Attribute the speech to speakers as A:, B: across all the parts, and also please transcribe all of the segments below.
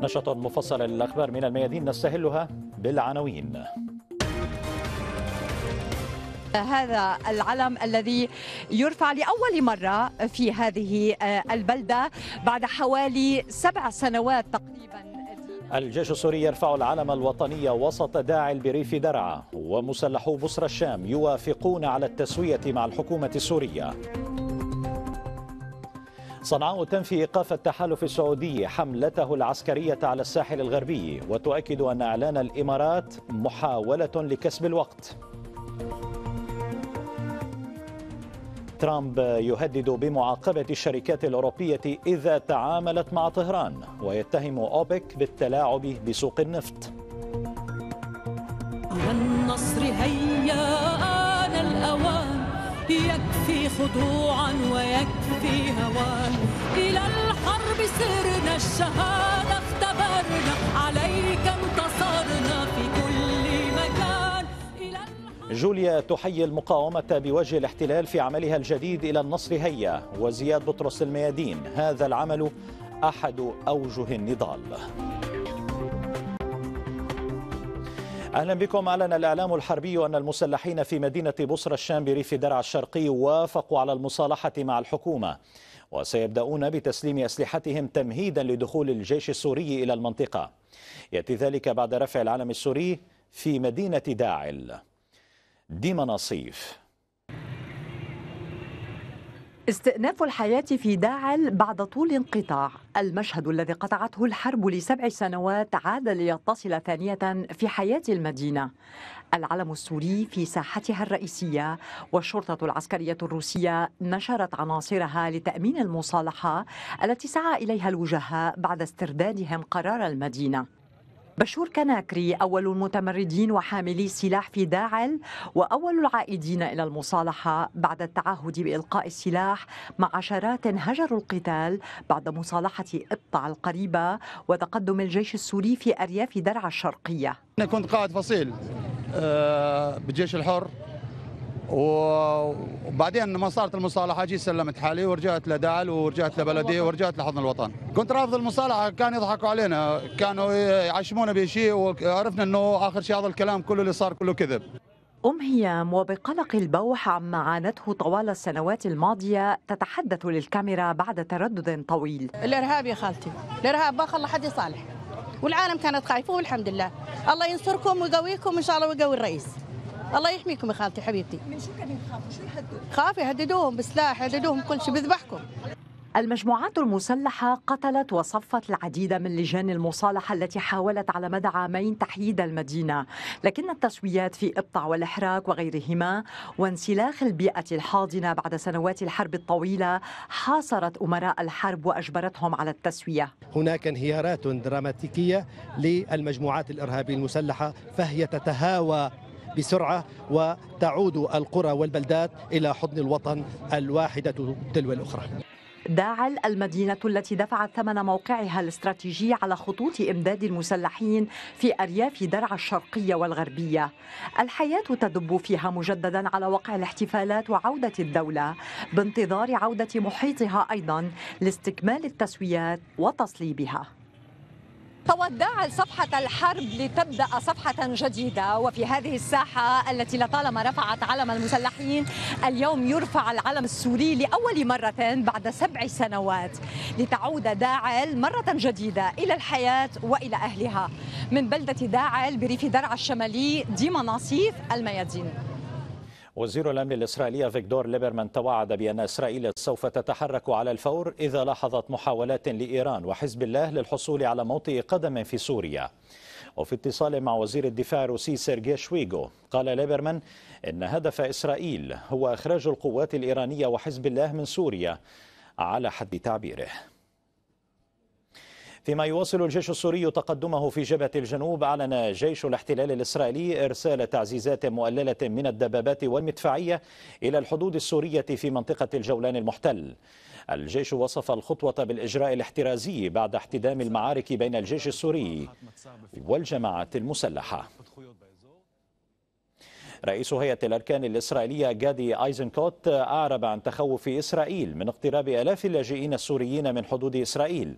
A: نشاط مفصل للأخبار من الميادين نستهلها بالعناوين
B: هذا العلم الذي يرفع لأول مرة في هذه آه، البلدة بعد حوالي سبع سنوات تقريبا
A: الجيش السوري يرفع العلم الوطني وسط داعي البريف درعا ومسلحو بصر الشام يوافقون على التسوية مع الحكومة السورية صنعاء تنفي إيقاف التحالف السعودي حملته العسكرية على الساحل الغربي وتؤكد أن إعلان الإمارات محاولة لكسب الوقت ترامب يهدد بمعاقبة الشركات الأوروبية إذا تعاملت مع طهران ويتهم أوبك بالتلاعب بسوق النفط
B: والنصر هيا آن الأوان يكفي خضوعا ويكفي هوان إلى الحرب سرنا الشهادة اختبرنا عليك انتصرنا في كل مكان
A: جوليا تحيي المقاومة بوجه الاحتلال في عملها الجديد إلى النصر هيا وزياد بطرس الميادين هذا العمل أحد أوجه النضال أهلا بكم أعلن الإعلام الحربي أن المسلحين في مدينة بصرة الشام بريف درعا الشرقي وافقوا على المصالحة مع الحكومة وسيبدأون بتسليم أسلحتهم تمهيدا لدخول الجيش السوري إلى المنطقة يأتي ذلك بعد رفع العلم السوري في مدينة داعل ديما نصيف
B: استئناف الحياة في داعل بعد طول انقطاع المشهد الذي قطعته الحرب لسبع سنوات عاد ليتصل ثانية في حياة المدينة العلم السوري في ساحتها الرئيسية والشرطة العسكرية الروسية نشرت عناصرها لتأمين المصالحة التي سعى إليها الوجهاء بعد استردادهم قرار المدينة بشور كناكري أول المتمردين وحاملي السلاح في داعل وأول العائدين إلى المصالحة بعد التعهد بإلقاء السلاح مع عشرات هجروا القتال بعد مصالحة إبطع القريبة وتقدم الجيش السوري في أرياف درعا الشرقية
C: أنا كنت قائد فصيل آه، بالجيش الحر وبعدين ما صارت المصالحه جيت سلمت حالي ورجعت لدال ورجعت لبلدي ورجعت لحضن الوطن كنت رافض المصالحه كانوا يضحكوا علينا كانوا يعشمونا بشيء وعرفنا انه اخر شيء هذا الكلام كله اللي صار كله كذب
B: أم هيام وبقلق البوح عما عانته طوال السنوات الماضية تتحدث للكاميرا بعد تردد طويل الإرهاب يا خالتي
D: الإرهاب باخ الله حد يصالح والعالم كانت خايفة والحمد لله الله ينصركم ويقويكم إن شاء الله ويقوي الرئيس الله يحميكم يا خالتي حبيبتي من شو
E: كانوا يخافوا شو يهددوا
D: خاف
B: يهددوهم بسلاح يهددوهم كل شيء بذبحكم المجموعات المسلحة قتلت وصفت العديد من لجان المصالحة التي حاولت على مدى عامين تحييد المدينة لكن التسويات في إبطع والإحراك وغيرهما وانسلاخ البيئة الحاضنة بعد سنوات الحرب الطويلة حاصرت أمراء الحرب وأجبرتهم على التسوية
F: هناك انهيارات دراماتيكية للمجموعات الإرهابية المسلحة فهي تتهاوى بسرعة وتعود القرى والبلدات إلى حضن الوطن الواحدة تلو الأخرى
B: داعل المدينة التي دفعت ثمن موقعها الاستراتيجي على خطوط إمداد المسلحين في أرياف درعا الشرقية والغربية الحياة تدب فيها مجددا على وقع الاحتفالات وعودة الدولة بانتظار عودة محيطها أيضا لاستكمال التسويات وتصليبها تودع صفحة الحرب لتبدأ صفحة جديدة وفي هذه الساحة التي لطالما رفعت علم المسلحين اليوم يرفع العلم السوري لأول مرة بعد سبع سنوات لتعود داعل مرة جديدة إلى الحياة وإلى أهلها من بلدة داعل بريف درعا الشمالي ديما ناصيف الميادين
A: وزير الأمن الإسرائيلي فيكتور ليبرمان توعد بأن إسرائيل سوف تتحرك على الفور إذا لاحظت محاولات لإيران وحزب الله للحصول على موطئ قدم في سوريا وفي اتصال مع وزير الدفاع الروسي سيرجي شويغو قال ليبرمان إن هدف إسرائيل هو إخراج القوات الإيرانية وحزب الله من سوريا على حد تعبيره فيما يواصل الجيش السوري تقدمه في جبهة الجنوب أعلن جيش الاحتلال الإسرائيلي إرسال تعزيزات مؤللة من الدبابات والمدفعية إلى الحدود السورية في منطقة الجولان المحتل الجيش وصف الخطوة بالإجراء الاحترازي بعد احتدام المعارك بين الجيش السوري والجماعات المسلحة رئيس هيئة الأركان الإسرائيلية جادي آيزنكوت أعرب عن تخوف إسرائيل من اقتراب آلاف اللاجئين السوريين من حدود إسرائيل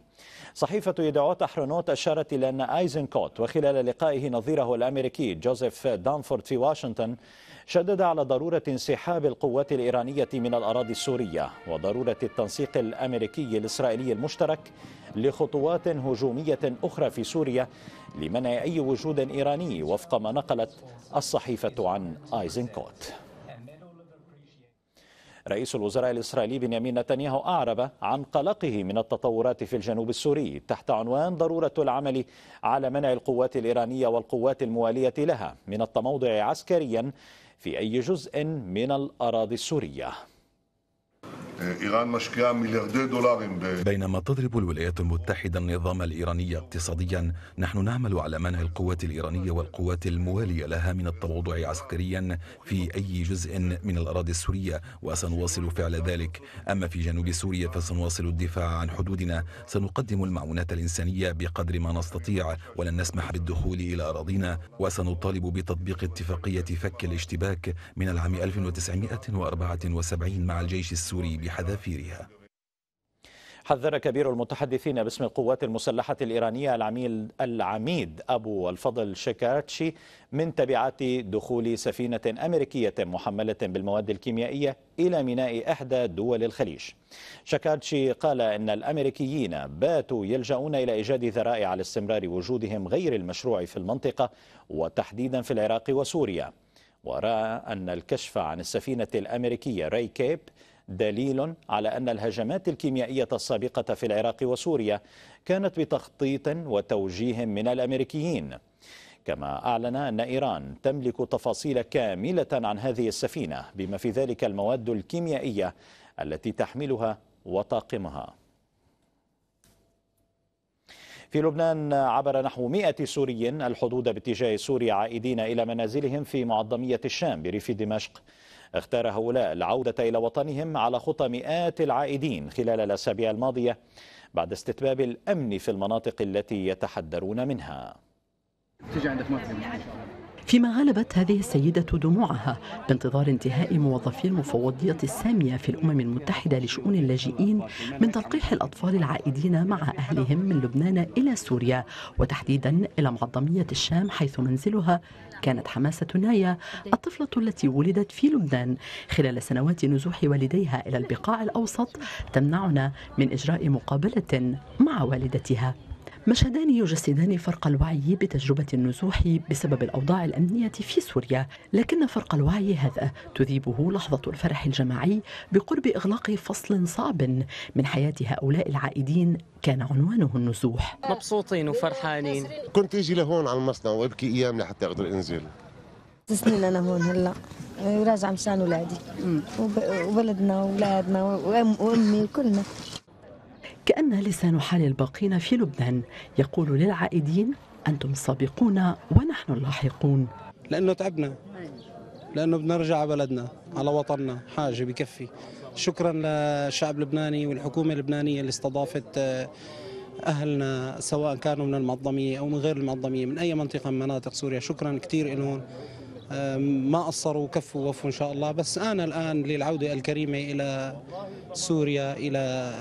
A: صحيفة يدعوت أحرنوت أشارت إلى أن آيزنكوت وخلال لقائه نظيره الأمريكي جوزيف دانفورد في واشنطن شدد على ضرورة انسحاب القوات الإيرانية من الأراضي السورية وضرورة التنسيق الأمريكي الإسرائيلي المشترك لخطوات هجومية أخرى في سوريا لمنع أي وجود إيراني وفق ما نقلت الصحيفة عن آيزنكوت رئيس الوزراء الإسرائيلي بنيامين نتنياهو أعرب عن قلقه من التطورات في الجنوب السوري تحت عنوان ضرورة العمل على منع القوات الإيرانية والقوات الموالية لها من التموضع عسكريا في أي جزء من الأراضي السورية
G: إيران مشكية ملياردي دولار
F: بينما تضرب الولايات المتحدة النظام الإيراني اقتصاديا نحن نعمل على منع القوات الإيرانية والقوات الموالية لها من التوضع عسكريا في أي جزء من الأراضي السورية وسنواصل فعل ذلك أما في جنوب سوريا فسنواصل الدفاع عن حدودنا سنقدم المعونات الإنسانية بقدر ما نستطيع ولن نسمح بالدخول إلى أراضينا وسنطالب بتطبيق اتفاقية فك الاشتباك من العام 1974 مع الجيش السوري حذافيرها
A: حذر كبير المتحدثين باسم القوات المسلحة الإيرانية العميل العميد أبو الفضل شيكارتشي من تبعات دخول سفينة أمريكية محملة بالمواد الكيميائية إلى ميناء إحدى دول الخليج شكارتشي قال إن الأمريكيين باتوا يلجؤون إلى إيجاد ذرائع على استمرار وجودهم غير المشروع في المنطقة وتحديدا في العراق وسوريا ورأى أن الكشف عن السفينة الأمريكية ري كيب دليل على أن الهجمات الكيميائية السابقة في العراق وسوريا كانت بتخطيط وتوجيه من الأمريكيين كما أعلن أن إيران تملك تفاصيل كاملة عن هذه السفينة بما في ذلك المواد الكيميائية التي تحملها وطاقمها في لبنان عبر نحو 100 سوري الحدود باتجاه سوريا عائدين إلى منازلهم في معظمية الشام بريف دمشق اختار هؤلاء العودة إلى وطنهم على خطى مئات العائدين خلال الأسابيع الماضية بعد استتباب الأمن في المناطق التي يتحدرون منها
H: فيما غلبت هذه السيدة دموعها بانتظار انتهاء موظفي المفوضية السامية في الأمم المتحدة لشؤون اللاجئين من تلقيح الأطفال العائدين مع أهلهم من لبنان إلى سوريا وتحديدا إلى معظمية الشام حيث منزلها كانت حماسة نايا الطفلة التي ولدت في لبنان خلال سنوات نزوح والديها إلى البقاع الأوسط تمنعنا من إجراء مقابلة مع والدتها مشهدان يجسدان فرق الوعي بتجربة النزوح بسبب الأوضاع الأمنية في سوريا لكن فرق الوعي هذا تذيبه لحظة الفرح الجماعي بقرب إغلاق فصل صعب من حياة هؤلاء العائدين كان عنوانه النزوح
I: مبسوطين
G: وفرحانين
I: كنت اجي لهون على المصنع وابكي ايام لحتى اقدر انزل
F: سنين انا هون هلا راجعه مشان اولادي وبلدنا واولادنا وامي وكلنا
H: كان لسان حال الباقين في لبنان يقول للعائدين أنتم السابقون ونحن اللاحقون
J: لأنه تعبنا لأنه بدنا نرجع على بلدنا على وطننا حاجة بكفي شكرا للشعب اللبناني والحكومة اللبنانية اللي استضافت آه، أهلنا سواء كانوا من المنظمية أو من غير المنظمية من أي منطقة من مناطق سوريا شكرا كثير لهم آه، ما قصروا وكفوا ووفوا إن شاء الله بس أنا الآن للعودة الكريمة إلى سوريا إلى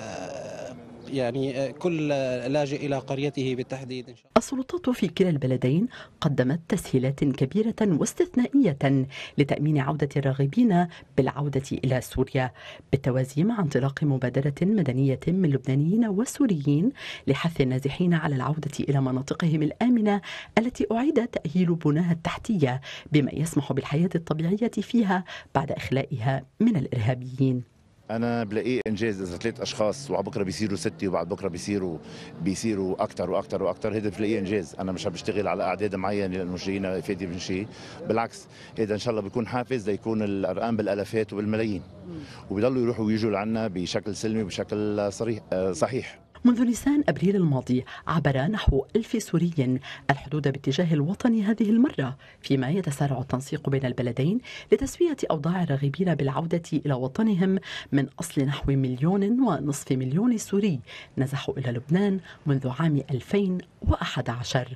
J: يعني آه, كل آه, لاجئ إلى قريته بالتحديد إن شاء
H: الله. السلطات في كلا البلدين قدمت تسهيلات كبيرة واستثنائية لتأمين عودة الراغبين بالعودة إلى سوريا بالتوازي مع انطلاق مبادرة مدنية من لبنانيين وسوريين لحث النازحين على العودة إلى مناطقهم الآمنة التي أعيد تأهيل بناها التحتية بما يسمح بالحياة الطبيعية فيها بعد إخلائها من الإرهابيين
K: انا بلاقيه انجاز اذا ثلاث اشخاص وعلى بكره بيصيروا سته وبعد بكره بيصيروا بيصيروا اكثر واكثر واكثر هذا بلاقيه انجاز انا مش عم بشتغل على اعداد معينه لانه جاينا فادي من شيء بالعكس هذا ان شاء الله بيكون حافز ليكون الارقام بالالافات وبالملايين وبيضلوا يروحوا ويجوا لعنا بشكل سلمي وبشكل صريح صحيح
H: منذ نيسان أبريل الماضي عبر نحو ألف سوري الحدود باتجاه الوطن هذه المرة فيما يتسارع التنسيق بين البلدين لتسوية أوضاع الراغبين بالعودة إلى وطنهم من أصل نحو مليون ونصف مليون سوري نزحوا إلى لبنان منذ عام 2011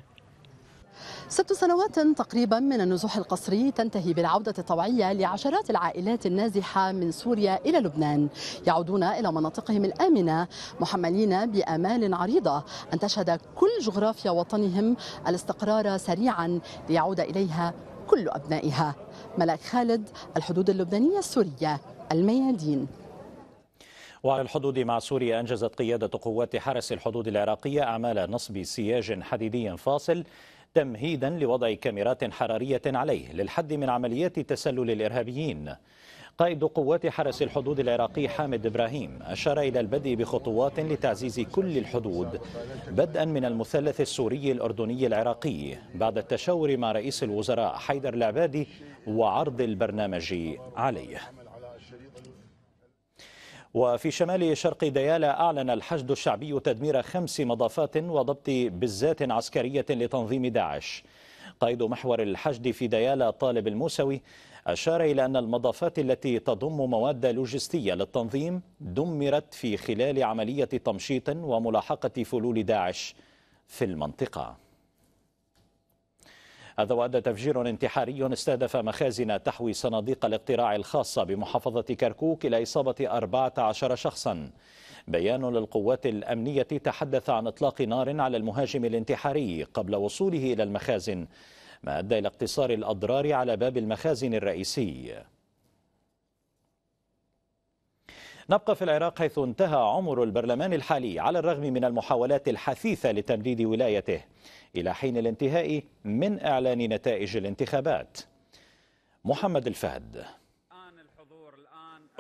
H: ست سنوات تقريبا من النزوح القسري تنتهي بالعودة الطوعية لعشرات العائلات النازحة من سوريا إلى لبنان يعودون إلى مناطقهم الآمنة محملين بآمال عريضة أن تشهد كل جغرافيا وطنهم الاستقرار سريعا ليعود إليها كل أبنائها ملاك خالد الحدود اللبنانية السورية الميادين
A: وعلى الحدود مع سوريا أنجزت قيادة قوات حرس الحدود العراقية أعمال نصب سياج حديدي فاصل تمهيدا لوضع كاميرات حرارية عليه للحد من عمليات تسلل الإرهابيين قائد قوات حرس الحدود العراقي حامد إبراهيم أشار إلى البدء بخطوات لتعزيز كل الحدود بدءا من المثلث السوري الأردني العراقي بعد التشاور مع رئيس الوزراء حيدر العبادي وعرض البرنامج عليه وفي شمال شرق ديالى أعلن الحشد الشعبي تدمير خمس مضافات وضبط بزات عسكرية لتنظيم داعش قيد محور الحشد في ديالى طالب الموسوي أشار إلى أن المضافات التي تضم مواد لوجستية للتنظيم دمرت في خلال عملية تمشيط وملاحقة فلول داعش في المنطقة هذا وأدى تفجير انتحاري استهدف مخازن تحوي صناديق الاقتراع الخاصة بمحافظة كركوك إلى إصابة 14 شخصا بيان للقوات الأمنية تحدث عن إطلاق نار على المهاجم الانتحاري قبل وصوله إلى المخازن ما أدى إلى اقتصار الأضرار على باب المخازن الرئيسي نبقى في العراق حيث انتهى عمر البرلمان الحالي على الرغم من المحاولات الحثيثة لتمديد ولايته إلى حين الانتهاء من إعلان نتائج الانتخابات محمد الفهد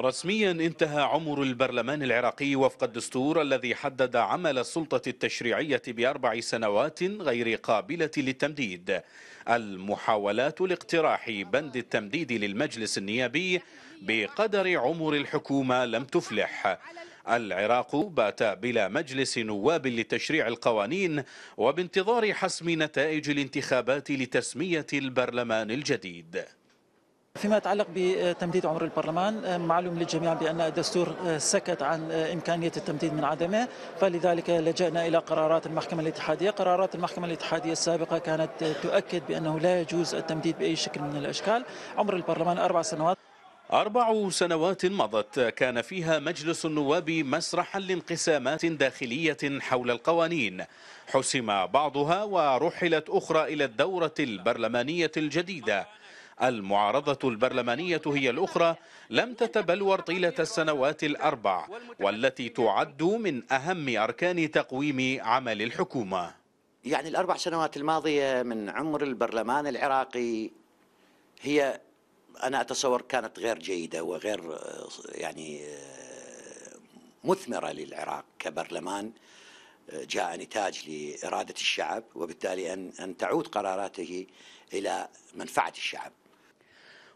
J: رسميا انتهى عمر البرلمان العراقي وفق الدستور الذي حدد عمل السلطة التشريعية بأربع سنوات غير قابلة للتمديد المحاولات لاقتراح بند التمديد للمجلس النيابي بقدر عمر الحكومة لم تفلح العراق بات بلا مجلس نواب لتشريع القوانين وبانتظار حسم نتائج الانتخابات لتسمية البرلمان الجديد
L: فيما يتعلق بتمديد عمر البرلمان معلوم للجميع بأن الدستور سكت عن إمكانية التمديد من عدمه فلذلك لجأنا إلى قرارات المحكمة الاتحادية قرارات المحكمة الاتحادية السابقة كانت تؤكد بأنه لا يجوز التمديد بأي شكل من الأشكال عمر البرلمان أربع سنوات
J: أربع سنوات مضت كان فيها مجلس النواب مسرحا لانقسامات داخلية حول القوانين حسم بعضها ورحلت أخرى إلى الدورة البرلمانية الجديدة المعارضة البرلمانية هي الأخرى لم تتبلور طيلة السنوات الأربع والتي تعد من أهم أركان تقويم عمل الحكومة
G: يعني الأربع سنوات الماضية من عمر البرلمان العراقي هي انا اتصور كانت غير جيده وغير آه، يعني آه، مثمره للعراق كبرلمان آه، جاء نتاج لاراده الشعب وبالتالي ان ان تعود قراراته الى منفعه الشعب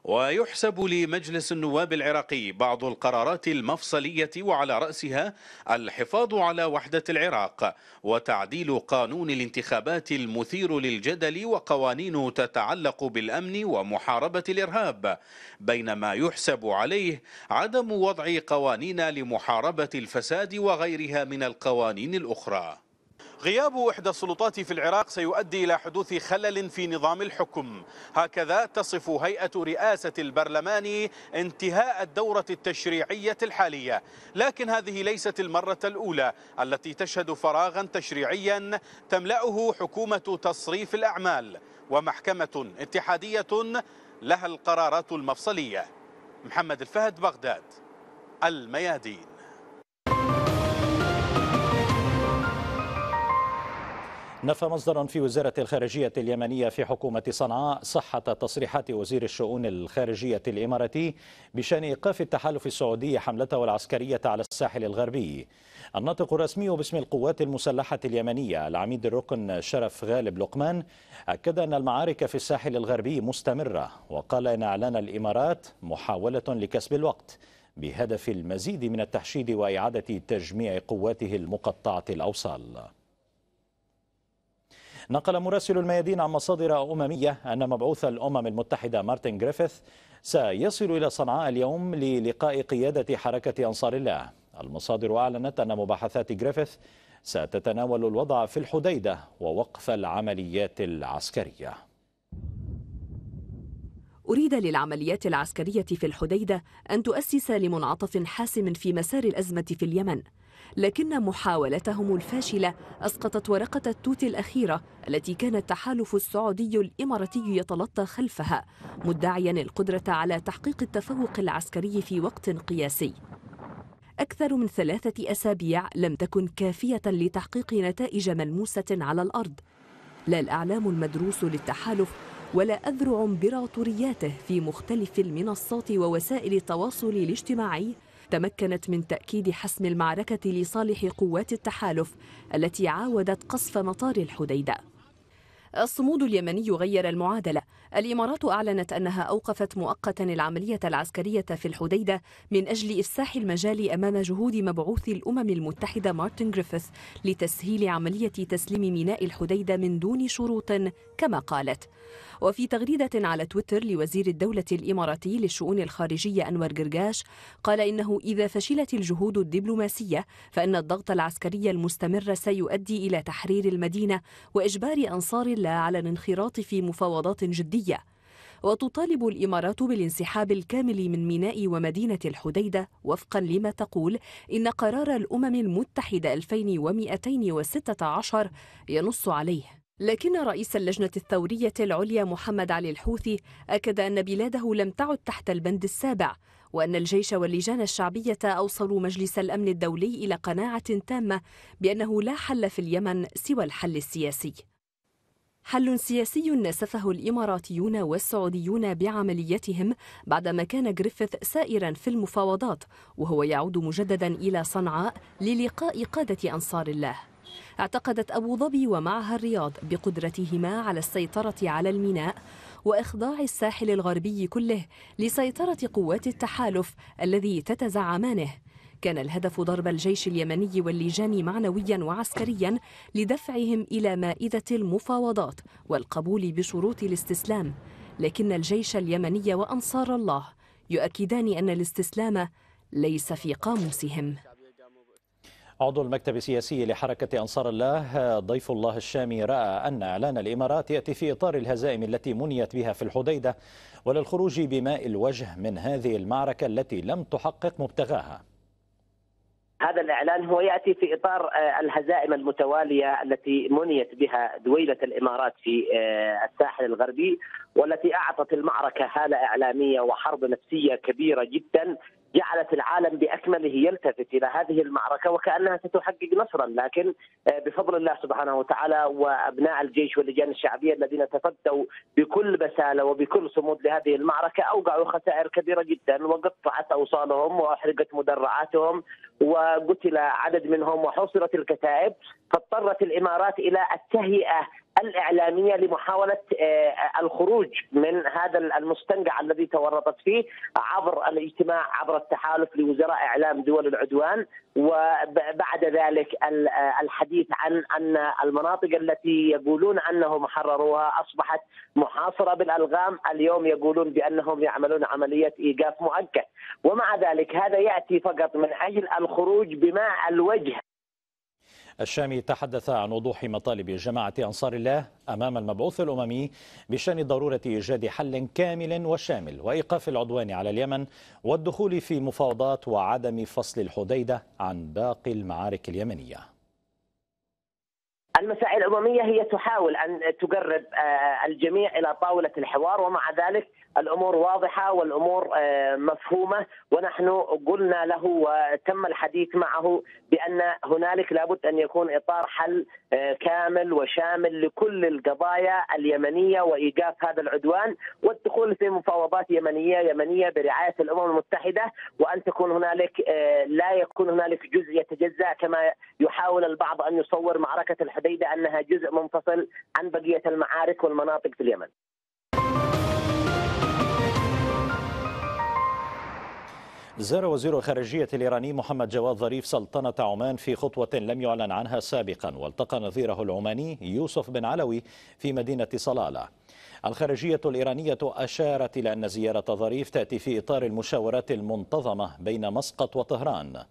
J: ويحسب لمجلس النواب العراقي بعض القرارات المفصلية وعلى رأسها الحفاظ على وحدة العراق وتعديل قانون الانتخابات المثير للجدل وقوانين تتعلق بالأمن ومحاربة الإرهاب بينما يحسب عليه عدم وضع قوانين لمحاربة الفساد وغيرها من القوانين الأخرى غياب إحدى السلطات في العراق سيؤدي إلى حدوث خلل في نظام الحكم هكذا تصف هيئة رئاسة البرلمان انتهاء الدورة التشريعية الحالية لكن هذه ليست المرة الأولى التي تشهد فراغا تشريعيا تملأه حكومة تصريف الأعمال ومحكمة اتحادية لها القرارات المفصلية محمد الفهد بغداد
A: الميادين نفى مصدر في وزارة الخارجية اليمنية في حكومة صنعاء صحة تصريحات وزير الشؤون الخارجية الإماراتي بشأن إيقاف التحالف السعودي حملته العسكرية على الساحل الغربي الناطق الرسمي باسم القوات المسلحة اليمنية العميد الركن شرف غالب لقمان أكد أن المعارك في الساحل الغربي مستمرة وقال إن إعلان الإمارات محاولة لكسب الوقت بهدف المزيد من التحشيد وإعادة تجميع قواته المقطعة الأوصال نقل مراسل الميادين عن مصادر أممية أن مبعوث الأمم المتحدة مارتن جريفيث سيصل إلى صنعاء اليوم للقاء قيادة حركة أنصار الله المصادر أعلنت أن مباحثات جريفيث ستتناول الوضع في الحديدة ووقف العمليات العسكرية
D: أريد للعمليات العسكرية في الحديدة أن تؤسس لمنعطف حاسم في مسار الأزمة في اليمن لكن محاولتهم الفاشلة أسقطت ورقة التوت الأخيرة التي كان التحالف السعودي الإماراتي يتلطى خلفها مدعيا القدرة على تحقيق التفوق العسكري في وقت قياسي أكثر من ثلاثة أسابيع لم تكن كافية لتحقيق نتائج ملموسة على الأرض لا الأعلام المدروس للتحالف ولا أذرع امبراطورياته في مختلف المنصات ووسائل التواصل الاجتماعي تمكنت من تأكيد حسم المعركة لصالح قوات التحالف التي عاودت قصف مطار الحديدة الصمود اليمني غير المعادلة الإمارات أعلنت أنها أوقفت مؤقتا العملية العسكرية في الحديدة من أجل إفساح المجال أمام جهود مبعوث الأمم المتحدة مارتن جريفيث لتسهيل عملية تسليم ميناء الحديدة من دون شروط كما قالت وفي تغريدة على تويتر لوزير الدولة الإماراتي للشؤون الخارجية أنور جرجاش قال إنه إذا فشلت الجهود الدبلوماسية فإن الضغط العسكري المستمر سيؤدي إلى تحرير المدينة وإجبار أنصار الله على الانخراط في مفاوضات جدية وتطالب الامارات بالانسحاب الكامل من ميناء ومدينه الحديده وفقا لما تقول ان قرار الامم المتحده 2216 ينص عليه لكن رئيس اللجنة الثورية العليا محمد علي الحوثي أكد أن بلاده لم تعد تحت البند السابع وأن الجيش واللجان الشعبية أوصلوا مجلس الأمن الدولي إلى قناعة تامة بأنه لا حل في اليمن سوى الحل السياسي حل سياسي نسفه الإماراتيون والسعوديون بعمليتهم بعدما كان جريفيث سائرا في المفاوضات وهو يعود مجددا إلى صنعاء للقاء قادة أنصار الله اعتقدت أبو ظبي ومعها الرياض بقدرتهما على السيطرة على الميناء وإخضاع الساحل الغربي كله لسيطرة قوات التحالف الذي تتزعمانه كان الهدف ضرب الجيش اليمني واللجان معنويا وعسكريا لدفعهم إلى مائدة المفاوضات والقبول بشروط الاستسلام لكن الجيش اليمني وأنصار الله يؤكدان أن الاستسلام ليس في قاموسهم
A: عضو المكتب السياسي لحركة أنصار الله ضيف الله الشامي رأى أن إعلان الإمارات يأتي في إطار الهزائم التي منيت بها في الحديدة وللخروج بماء الوجه من هذه المعركة التي لم تحقق مبتغاها
G: هذا الاعلان هو ياتي في اطار آه، الهزائم المتواليه التي منيت بها دويله الامارات في آه، الساحل الغربي والتي اعطت المعركه هاله اعلاميه وحرب نفسيه كبيره جدا جعلت العالم باكمله يلتفت الى هذه المعركه وكانها ستحقق نصرا لكن آه، بفضل الله سبحانه وتعالى وابناء الجيش واللجان الشعبيه الذين تفدوا بكل بساله وبكل صمود لهذه المعركه اوقعوا خسائر كبيره جدا وقطعت اوصالهم واحرقت مدرعاتهم وقتل عدد منهم وحصرت الكتائب فاضطرت الامارات الى التهيئه الاعلاميه لمحاوله آه، الخروج من هذا المستنقع الذي تورطت فيه عبر الاجتماع عبر التحالف لوزراء اعلام دول العدوان وبعد ذلك آه، الحديث عن ان المناطق التي يقولون انهم حرروها اصبحت محاصره بالالغام اليوم يقولون بانهم يعملون عمليه ايقاف مؤقت ومع ذلك هذا ياتي فقط من اجل الخروج بماء الوجه
A: الشامي تحدث عن وضوح مطالب جماعة أنصار الله أمام المبعوث الأممي بشأن ضرورة إيجاد حل كامل وشامل وإيقاف العدوان على اليمن والدخول في مفاوضات وعدم فصل الحديدة عن باقي المعارك اليمنية
G: المساعي الأممية هي تحاول أن تقرب آه، الجميع إلى طاولة الحوار ومع ذلك الامور واضحه والامور آه، مفهومه ونحن قلنا له وتم الحديث معه بان هنالك لابد ان يكون اطار حل آه، كامل وشامل لكل القضايا اليمنيه وايقاف هذا العدوان والدخول في مفاوضات يمنيه يمنيه برعايه الامم المتحده وان تكون هنالك آه، لا يكون هنالك جزء يتجزا كما يحاول البعض ان يصور معركه الحديده انها جزء منفصل عن بقيه المعارك والمناطق في اليمن.
A: زار وزير الخارجية الإيراني محمد جواد ظريف سلطنة عمان في خطوة لم يعلن عنها سابقا والتقى نظيره العماني يوسف بن علوي في مدينة صلالة الخارجية الإيرانية أشارت إلى أن زيارة ظريف تأتي في إطار المشاورات المنتظمة بين مسقط وطهران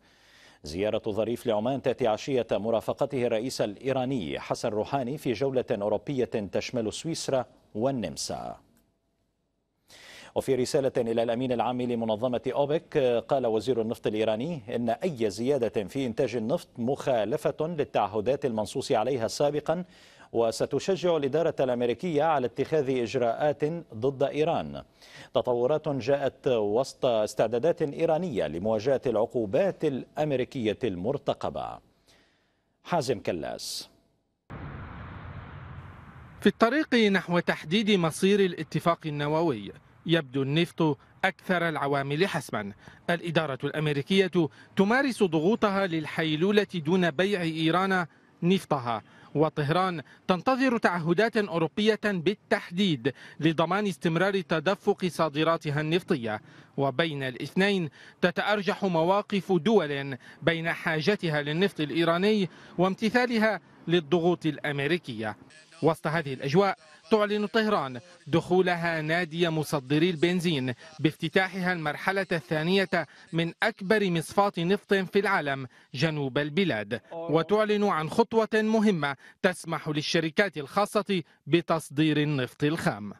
A: زيارة ظريف لعمان تأتي عشية مرافقته الرئيس الإيراني حسن روحاني في جولة أوروبية تشمل سويسرا والنمسا وفي رسالة إلى الأمين العام لمنظمة أوبك قال وزير النفط الإيراني إن أي زيادة في إنتاج النفط مخالفة للتعهدات المنصوص عليها سابقا وستشجع الإدارة الأمريكية على اتخاذ إجراءات ضد إيران تطورات جاءت وسط استعدادات إيرانية لمواجهة العقوبات الأمريكية المرتقبة حازم كلاس
M: في الطريق نحو تحديد مصير الاتفاق النووي يبدو النفط أكثر العوامل حسما الإدارة الأمريكية تمارس ضغوطها للحيلولة دون بيع إيران نفطها وطهران تنتظر تعهدات أوروبية بالتحديد لضمان استمرار تدفق صادراتها النفطية وبين الاثنين تتأرجح مواقف دول بين حاجتها للنفط الإيراني وامتثالها للضغوط الأمريكية وسط هذه الأجواء تعلن طهران دخولها نادي مصدري البنزين بافتتاحها المرحلة الثانية من أكبر مصفاة نفط في العالم جنوب البلاد وتعلن عن خطوة مهمة تسمح للشركات الخاصة بتصدير النفط الخام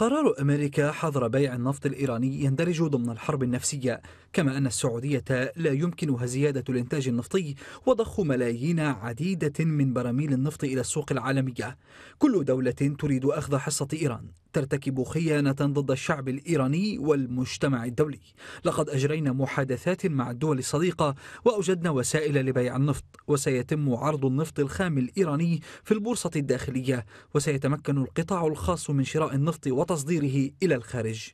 F: قرار أمريكا حظر بيع النفط الإيراني يندرج ضمن الحرب النفسية كما أن السعودية لا يمكنها زيادة الإنتاج النفطي وضخ ملايين عديدة من براميل النفط إلى السوق العالمية كل دولة تريد أخذ حصة إيران ترتكب خيانة ضد الشعب الإيراني والمجتمع الدولي لقد أجرينا محادثات مع الدول الصديقة وأوجدنا وسائل لبيع النفط وسيتم عرض النفط الخام الإيراني في البورصة
M: الداخلية وسيتمكن القطاع الخاص من شراء النفط وتصديره إلى الخارج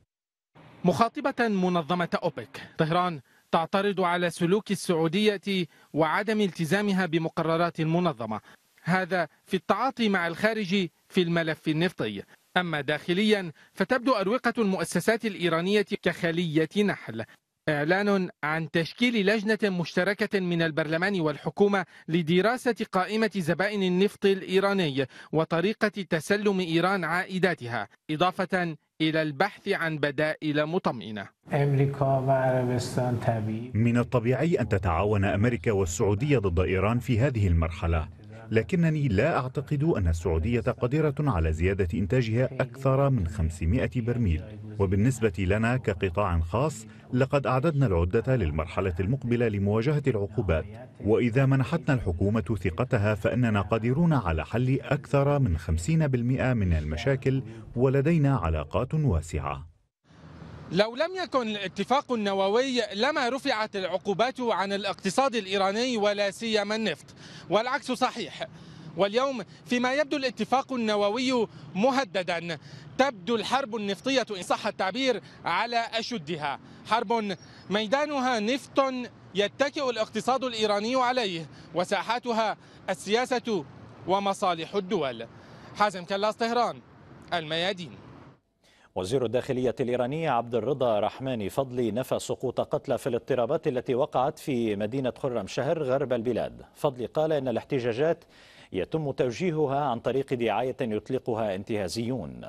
M: مخاطبة منظمة أوبك طهران تعترض على سلوك السعودية وعدم التزامها بمقررات المنظمة هذا في التعاطي مع الخارج في الملف النفطي أما داخليا فتبدو أروقة المؤسسات الإيرانية كخلية نحل إعلان عن تشكيل لجنة مشتركة من البرلمان والحكومة لدراسة قائمة زبائن النفط الإيراني وطريقة تسلم إيران عائداتها إضافة إلى البحث عن بدائل مطمئنة
K: من الطبيعي أن تتعاون أمريكا والسعودية ضد إيران في هذه المرحلة لكنني لا أعتقد أن السعودية قادرة على زيادة إنتاجها أكثر من 500 برميل وبالنسبة لنا كقطاع خاص لقد أعددنا العدة للمرحلة المقبلة لمواجهة العقوبات وإذا منحتنا الحكومة ثقتها فإننا قادرون على حل أكثر من 50% من المشاكل ولدينا علاقات واسعة
M: لو لم يكن الاتفاق النووي لما رفعت العقوبات عن الاقتصاد الايراني ولا سيما النفط والعكس صحيح واليوم فيما يبدو الاتفاق النووي مهددا تبدو الحرب النفطيه ان صح التعبير على اشدها حرب ميدانها نفط يتكئ الاقتصاد الايراني عليه وساحاتها السياسه ومصالح الدول حازم كلاس طهران الميادين
A: وزير الداخلية الإيراني عبد الرضا رحماني فضلي نفى سقوط قتلى في الاضطرابات التي وقعت في مدينة خرم شهر غرب البلاد فضلي قال إن الاحتجاجات يتم توجيهها عن طريق دعاية يطلقها انتهازيون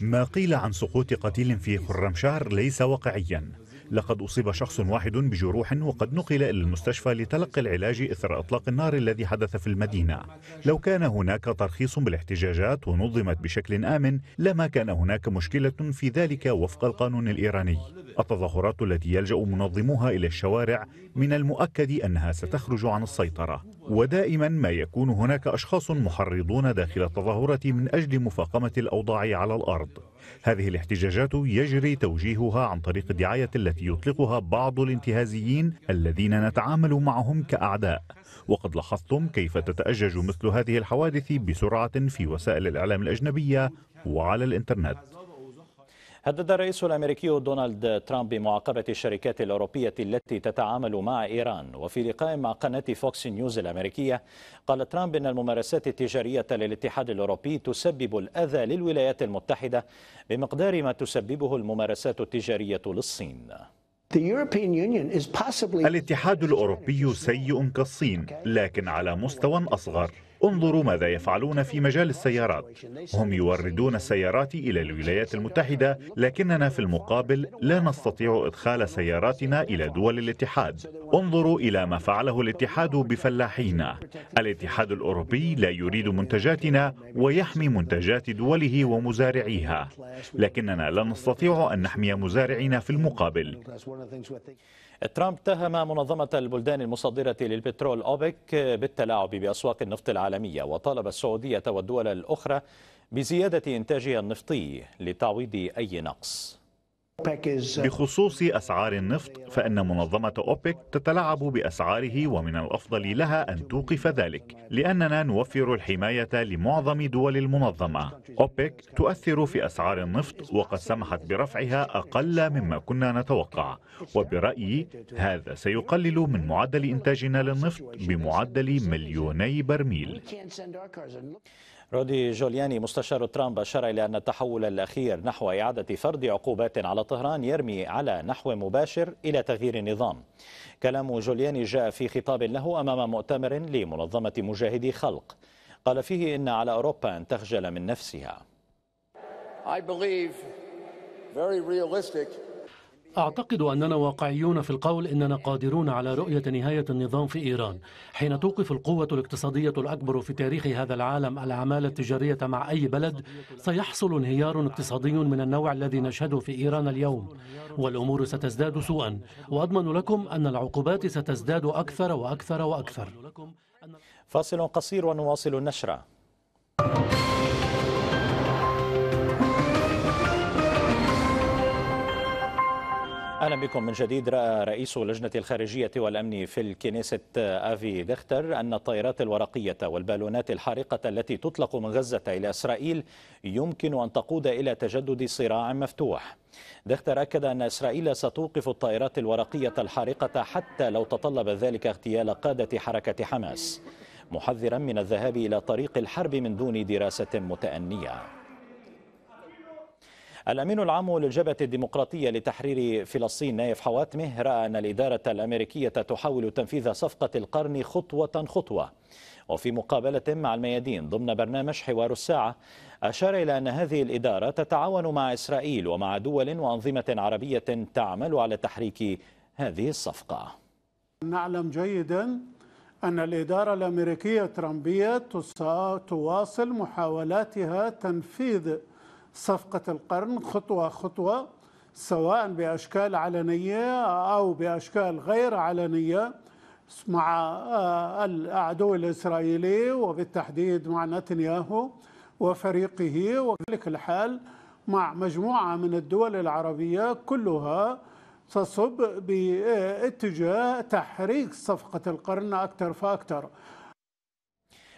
K: ما قيل عن سقوط قتيل في خرمشهر ليس واقعيا لقد أصيب شخص واحد بجروح وقد نقل إلى المستشفى لتلقي العلاج إثر إطلاق النار الذي حدث في المدينة لو كان هناك ترخيص بالاحتجاجات ونظمت بشكل آمن لما كان هناك مشكلة في ذلك وفق القانون الإيراني التظاهرات التي يلجأ منظموها إلى الشوارع من المؤكد أنها ستخرج عن السيطرة ودائما ما يكون هناك أشخاص محرضون داخل التظاهرة من أجل مفاقمة الأوضاع على الأرض هذه الاحتجاجات يجري توجيهها عن طريق الدعاية التي يطلقها بعض الانتهازيين الذين نتعامل معهم كأعداء وقد لاحظتم كيف تتأجج مثل هذه الحوادث بسرعة في وسائل الإعلام الأجنبية وعلى الإنترنت
A: هدد الرئيس الأمريكي دونالد ترامب بمعاقبة الشركات الأوروبية التي تتعامل مع إيران وفي لقاء مع قناة فوكس نيوز الأمريكية قال ترامب أن الممارسات التجارية للاتحاد الأوروبي تسبب الأذى للولايات المتحدة بمقدار ما تسببه الممارسات التجارية للصين
K: الاتحاد الأوروبي سيء كالصين لكن على مستوى أصغر انظروا ماذا يفعلون في مجال السيارات هم يوردون السيارات إلى الولايات المتحدة لكننا في المقابل لا نستطيع إدخال سياراتنا إلى دول الاتحاد انظروا إلى ما فعله الاتحاد بفلاحينا الاتحاد الأوروبي لا يريد منتجاتنا ويحمي منتجات دوله ومزارعيها لكننا لا نستطيع أن نحمي مزارعينا في المقابل
A: ترامب اتهم منظمة البلدان المصدرة للبترول أوبك بالتلاعب بأسواق النفط العالمية وطالب السعودية والدول الأخرى بزيادة إنتاجها النفطي لتعويض أي نقص
K: Uh, بخصوص أسعار النفط فإن منظمة أوبك تتلاعب بأسعاره ومن الأفضل لها أن توقف ذلك لأننا نوفر الحماية لمعظم دول المنظمة أوبك تؤثر في أسعار النفط وقد سمحت برفعها أقل مما كنا نتوقع وبرأيي هذا سيقلل من معدل إنتاجنا للنفط بمعدل مليوني برميل
A: رودي جولياني مستشار ترامب أشار إلى أن التحول الأخير نحو إعادة فرض عقوبات على طهران يرمي على نحو مباشر إلى تغيير النظام كلام جولياني جاء في خطاب له أمام مؤتمر لمنظمة مجاهدي خلق قال فيه إن على أوروبا أن تخجل من نفسها
C: I believe very realistic
L: أعتقد أننا واقعيون في القول إننا قادرون على رؤية نهاية النظام في إيران حين توقف القوة الاقتصادية الأكبر في تاريخ هذا العالم الأعمال التجارية مع أي بلد سيحصل انهيار اقتصادي من النوع الذي نشهده في إيران اليوم والأمور ستزداد سوءا وأضمن لكم أن العقوبات ستزداد أكثر وأكثر وأكثر
A: فاصل قصير ونواصل النشرة أهلا بكم من جديد رأى رئيس لجنة الخارجية والأمن في الكنيسة أفي دختر أن الطائرات الورقية والبالونات الحارقة التي تطلق من غزة إلى إسرائيل يمكن أن تقود إلى تجدد صراع مفتوح دختر أكد أن إسرائيل ستوقف الطائرات الورقية الحارقة حتى لو تطلب ذلك اغتيال قادة حركة حماس محذرا من الذهاب إلى طريق الحرب من دون دراسة متأنية الأمين العام للجبهة الديمقراطية لتحرير فلسطين نايف حواتمه رأى أن الإدارة الأمريكية تحاول تنفيذ صفقة القرن خطوة خطوة وفي مقابلة مع الميادين ضمن برنامج حوار الساعة أشار إلى أن هذه الإدارة تتعاون مع إسرائيل ومع دول وأنظمة عربية تعمل على تحريك هذه الصفقة
C: نعلم جيدا أن الإدارة الأمريكية ترامبية تواصل محاولاتها تنفيذ صفقة القرن خطوة خطوة سواء بأشكال علنية أو بأشكال غير علنية مع آه، العدو الإسرائيلي وبالتحديد مع نتنياهو وفريقه وذلك الحال مع مجموعة من الدول العربية كلها تصب باتجاه تحريك صفقة القرن أكثر فأكثر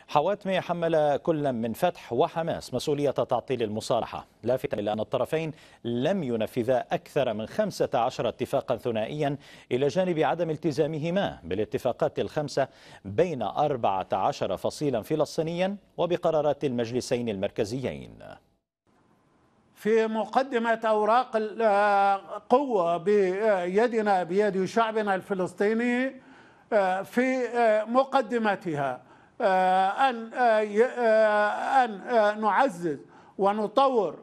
A: حواتمي حمل كل من فتح وحماس مسؤولية تعطيل المصالحة لافتا إلى أن الطرفين لم ينفذا أكثر من 15 اتفاقا ثنائيا إلى جانب عدم التزامهما بالاتفاقات الخمسة بين 14 فصيلا فلسطينيا وبقرارات المجلسين المركزيين
C: في مقدمة أوراق القوة آه، بيدنا بيد شعبنا الفلسطيني آه، في آه، مقدمتها آه، أن آه، آه، أن نعزز ونطور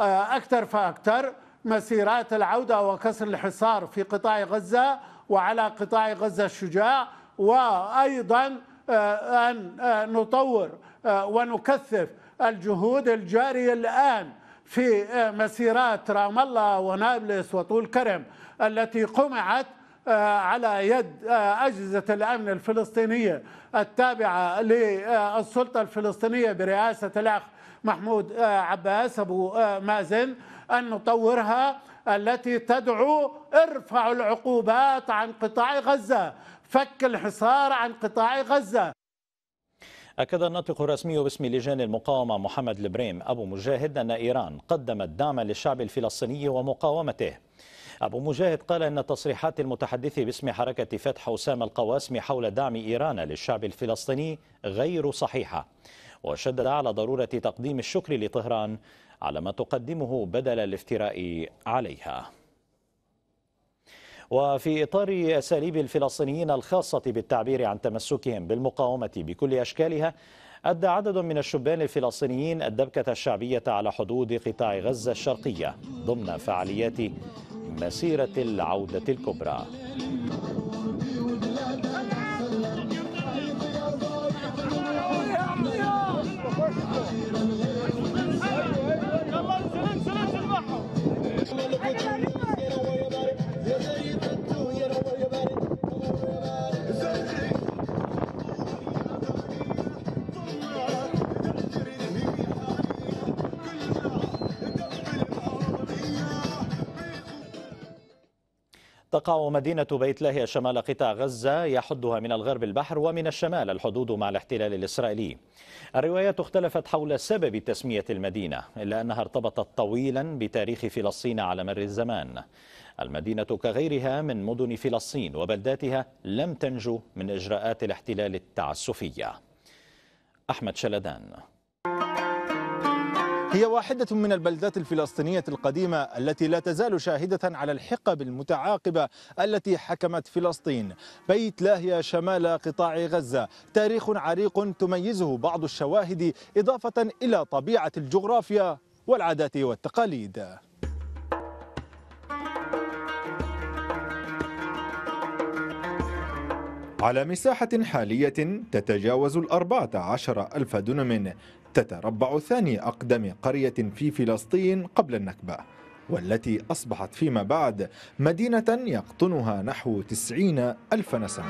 C: أكثر فأكثر مسيرات العودة وكسر الحصار في قطاع غزة وعلى قطاع غزة الشجاع وأيضا أن نطور ونكثف الجهود الجارية الآن في مسيرات رام الله ونابلس وطول كرم التي قمعت آه، على يد آه، أجهزة الأمن الفلسطينية التابعة للسلطة الفلسطينية برئاسة الأخ محمود آه، عباس أبو مازن أن نطورها التي تدعو ارفعوا العقوبات عن قطاع غزة فك الحصار عن قطاع غزة
A: أكد الناطق الرسمي باسم لجان المقاومة محمد البريم أبو مجاهد أن إيران قدمت دعما للشعب الفلسطيني ومقاومته أبو مجاهد قال أن تصريحات المتحدث باسم حركة فتح أسامة القواسمي حول دعم إيران للشعب الفلسطيني غير صحيحة وشدد على ضرورة تقديم الشكر لطهران على ما تقدمه بدل الافتراء عليها وفي إطار أساليب الفلسطينيين الخاصة بالتعبير عن تمسكهم بالمقاومة بكل أشكالها أدى عدد من الشبان الفلسطينيين الدبكة الشعبية على حدود قطاع غزة الشرقية ضمن فعاليات مسيرة العودة الكبرى تقع مدينة بيت لاهيا شمال قطاع غزة يحدها من الغرب البحر ومن الشمال الحدود مع الاحتلال الإسرائيلي الروايات اختلفت حول سبب تسمية المدينة إلا أنها ارتبطت طويلا بتاريخ فلسطين على مر الزمان المدينة كغيرها من مدن فلسطين وبلداتها لم تنجو من إجراءات الاحتلال التعسفية أحمد شلدان هي واحدة من البلدات الفلسطينية
F: القديمة التي لا تزال شاهدة على الحقب المتعاقبة التي حكمت فلسطين بيت لاهيا شمال قطاع غزة تاريخ عريق تميزه بعض الشواهد إضافة إلى طبيعة الجغرافيا والعادات والتقاليد على مساحة حالية تتجاوز الأربعة عشر ألف دونم تتربع ثاني أقدم قرية في فلسطين قبل النكبة والتي أصبحت فيما بعد مدينة يقطنها نحو تسعين ألف نسمة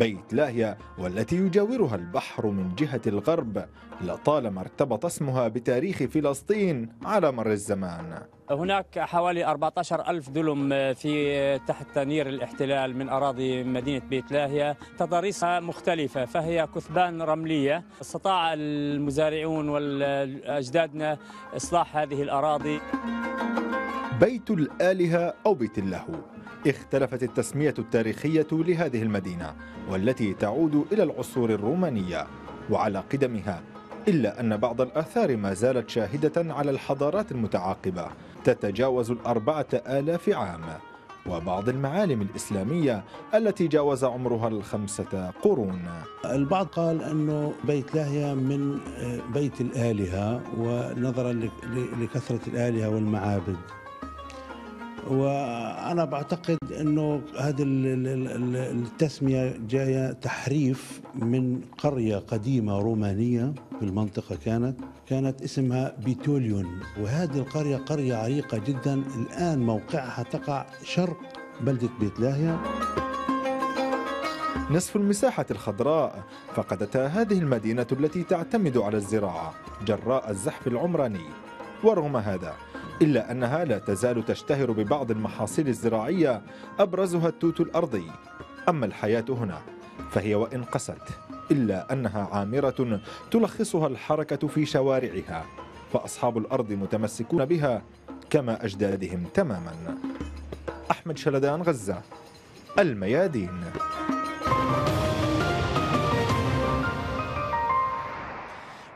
F: بيت لاهيا والتي يجاورها البحر من جهة الغرب لطالما ارتبط اسمها بتاريخ فلسطين على مر الزمان
I: هناك حوالي 14 ألف دلم آه، في آه، تحت نير الاحتلال من أراضي مدينة بيت لاهيا تضاريسها مختلفة فهي كثبان رملية استطاع المزارعون والأجدادنا إصلاح هذه الأراضي
F: بيت الآلهة أو بيت اللهو اختلفت التسمية التاريخية لهذه المدينة والتي تعود إلى العصور الرومانية وعلى قدمها إلا أن بعض الآثار ما زالت شاهدة على الحضارات المتعاقبة تتجاوز الأربعة آلاف عام وبعض المعالم الإسلامية التي جاوز عمرها الخمسة قرون البعض
C: قال أنه بيت لاهيا من آه، بيت الآلهة ونظرا لكثرة الآلهة والمعابد وانا بعتقد انه هذه التسميه جايه تحريف من قريه قديمه رومانيه في المنطقه كانت كانت اسمها بيتوليون وهذه القريه قريه عريقه جدا الان موقعها تقع شرق
F: بلده بيت لاهيا نصف المساحة الخضراء فقدتها هذه المدينة التي تعتمد على الزراعة جراء الزحف العمراني ورغم هذا إلا أنها لا تزال تشتهر ببعض المحاصيل الزراعية أبرزها التوت الأرضي أما الحياة هنا فهي وإن قست إلا أنها عامرة تلخصها الحركة في شوارعها فأصحاب الأرض متمسكون بها كما أجدادهم تماما أحمد شلدان
A: غزة الميادين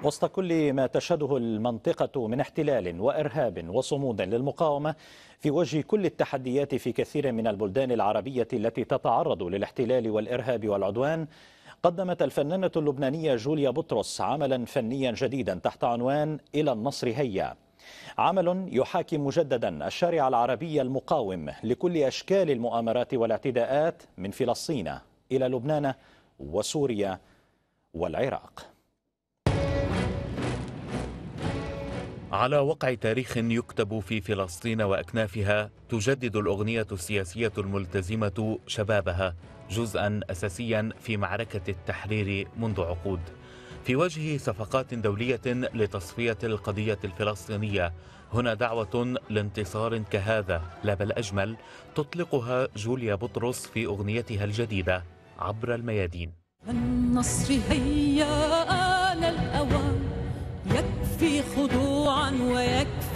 A: وسط كل ما تشهده المنطقة من احتلال وإرهاب وصمود للمقاومة في وجه كل التحديات في كثير من البلدان العربية التي تتعرض للاحتلال والإرهاب والعدوان قدمت الفنانة اللبنانية جوليا بطرس عملا فنيا جديدا تحت عنوان إلى النصر هيا عمل يحاكي مجددا الشارع العربي المقاوم لكل أشكال المؤامرات والاعتداءات من فلسطين إلى لبنان وسوريا والعراق على
L: وقع تاريخ يكتب في فلسطين واكنافها تجدد الاغنيه السياسيه الملتزمه شبابها جزءا اساسيا في معركه التحرير منذ عقود في وجه صفقات دوليه لتصفيه القضيه الفلسطينيه هنا دعوه لانتصار كهذا لا بل اجمل تطلقها جوليا بطرس في اغنيتها الجديده عبر الميادين
N: النصر
B: هيا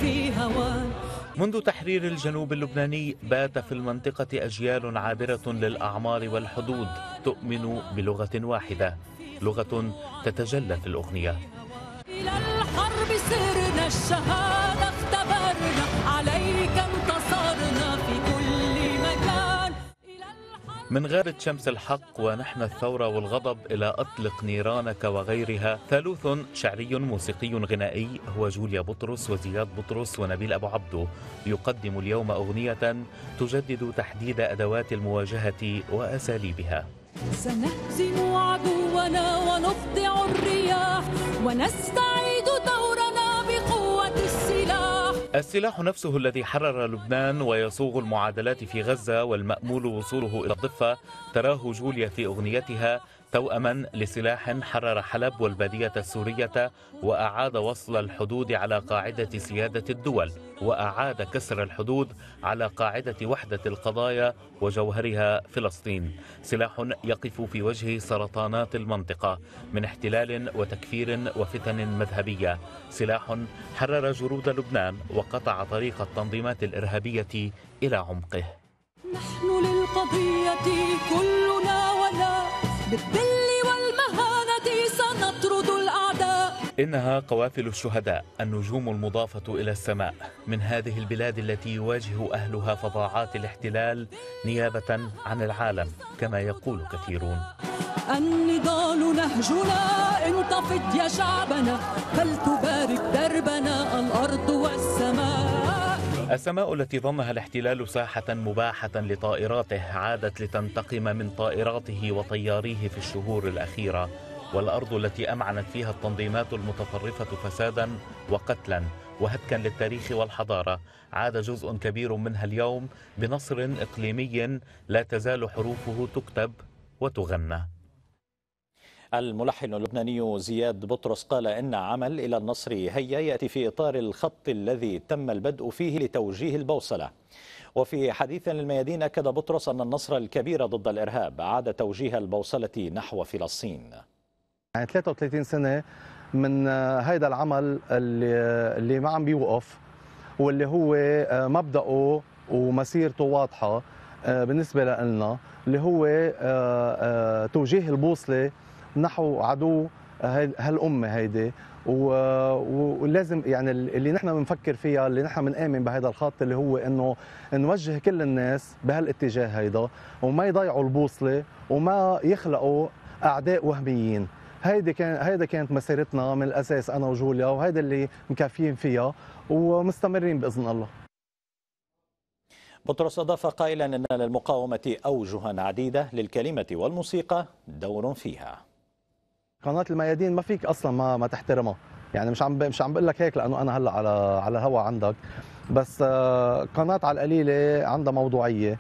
B: في هوان
L: منذ تحرير الجنوب اللبناني بات في المنطقة أجيال عابرة للأعمار والحدود تؤمن بلغة واحدة لغة تتجلى في الأغنية إلى
B: الحرب سرنا الشهادة
L: من غابة شمس الحق ونحن الثورة والغضب إلى أطلق نيرانك وغيرها ثالوث شعري موسيقي غنائي هو جوليا بطرس وزياد بطرس ونبيل أبو عبده يقدم اليوم أغنية تجدد تحديد أدوات المواجهة وأساليبها
N: سنهزم عدونا ونفضع الرياح ونستعيد ثورنا
L: السلاح نفسه الذي حرر لبنان ويصوغ المعادلات في غزة والمأمول وصوله إلى الضفة تراه جوليا في أغنيتها توأما لسلاح حرر حلب والبادية السورية وأعاد وصل الحدود على قاعدة سيادة الدول وأعاد كسر الحدود على قاعدة وحدة القضايا وجوهرها فلسطين سلاح يقف في وجه سرطانات المنطقة من احتلال وتكفير وفتن مذهبية سلاح حرر جرود لبنان وقطع طريق التنظيمات الإرهابية إلى عمقه
G: نحن
J: للقضية كلنا ولا بالذل والمهانة
D: سنطرد الأعداء
L: إنها قوافل الشهداء النجوم المضافة إلى السماء من هذه البلاد التي يواجه أهلها فظاعات الاحتلال نيابة عن العالم كما يقول كثيرون
D: النضال
B: نهجنا انتفض يا شعبنا فلتبارك دارنا
L: السماء التي ضمها الاحتلال ساحة مباحة لطائراته عادت لتنتقم من طائراته وطياريه في الشهور الأخيرة والأرض التي أمعنت فيها التنظيمات المتطرفة فسادا وقتلا وهتكا للتاريخ والحضارة عاد جزء كبير منها اليوم بنصر إقليمي لا تزال حروفه تكتب وتغنى
A: الملحن اللبناني زياد بطرس قال إن عمل إلى النصر هيا يأتي في إطار الخط الذي تم البدء فيه لتوجيه البوصلة وفي حديث للميادين أكد بطرس أن النصر الكبير ضد الإرهاب عاد توجيه البوصلة نحو فلسطين
O: يعني 33 سنة من هيدا العمل اللي, اللي ما عم بيوقف واللي هو آه، مبدأه ومسيرته واضحة آه، بالنسبة لنا اللي هو آه، توجيه البوصلة نحو عدو هالامه هيدي ولازم يعني اللي نحن بنفكر فيها اللي نحن بنآمن بهذا الخط اللي هو انه نوجه كل الناس بهالاتجاه هيدا وما يضيعوا البوصله وما يخلقوا اعداء وهميين هيدي كان هيدا كانت مسيرتنا من الاساس انا وجوليا وهيدا اللي مكافيين فيها ومستمرين باذن الله
A: بطرس أضاف قائلا أن للمقاومة أوجها عديدة للكلمة والموسيقى دور فيها
O: قناه الميادين ما فيك اصلا ما ما تحترمها يعني مش عم مش عم بقول لك هيك لانه انا هلا على على هوا عندك بس آه، قناه على القليله عندها موضوعيه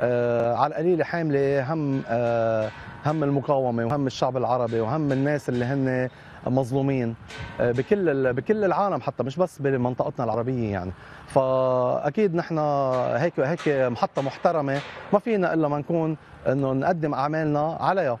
O: آه، على القليله حامله هم آه، هم المقاومه وهم الشعب العربي وهم الناس اللي هن مظلومين بكل بكل العالم حتى مش بس بمنطقتنا العربيه يعني فاكيد نحن هيك هيك محطه محترمه ما فينا الا ما نكون انه نقدم اعمالنا عليها